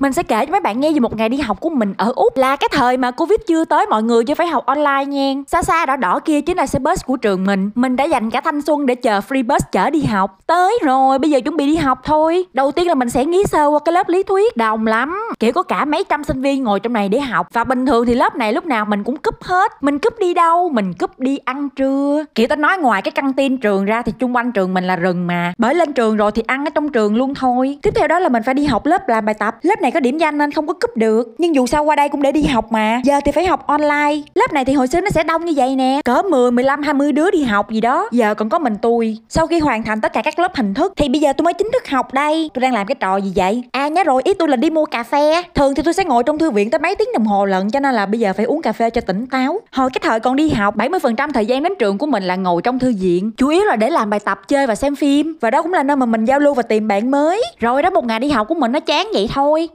mình sẽ kể cho mấy bạn nghe về một ngày đi học của mình ở Úc là cái thời mà Covid chưa tới mọi người chưa phải học online nha. Xa xa đỏ đỏ kia chính là xe bus của trường mình. Mình đã dành cả thanh xuân để chờ free bus chở đi học. Tới rồi, bây giờ chuẩn bị đi học thôi. Đầu tiên là mình sẽ nghĩ sơ qua cái lớp lý thuyết đồng lắm. Kiểu có cả mấy trăm sinh viên ngồi trong này để học. Và bình thường thì lớp này lúc nào mình cũng cúp hết. Mình cúp đi đâu? Mình cúp đi ăn trưa. Kiểu ta nói ngoài cái căng tin trường ra thì chung quanh trường mình là rừng mà. Bởi lên trường rồi thì ăn ở trong trường luôn thôi. Tiếp theo đó là mình phải đi học lớp làm bài tập. Lớp này này có điểm danh nên không có cúp được nhưng dù sao qua đây cũng để đi học mà giờ thì phải học online lớp này thì hồi xưa nó sẽ đông như vậy nè cỡ 10, 15, 20 đứa đi học gì đó giờ còn có mình tôi sau khi hoàn thành tất cả các lớp hình thức thì bây giờ tôi mới chính thức học đây tôi đang làm cái trò gì vậy à nhớ rồi ý tôi là đi mua cà phê thường thì tôi sẽ ngồi trong thư viện tới mấy tiếng đồng hồ lận cho nên là bây giờ phải uống cà phê cho tỉnh táo hồi cái thời còn đi học 70% thời gian đến trường của mình là ngồi trong thư viện chủ yếu là để làm bài tập chơi và xem phim và đó cũng là nơi mà mình giao lưu và tìm bạn mới rồi đó một ngày đi học của mình nó chán vậy thôi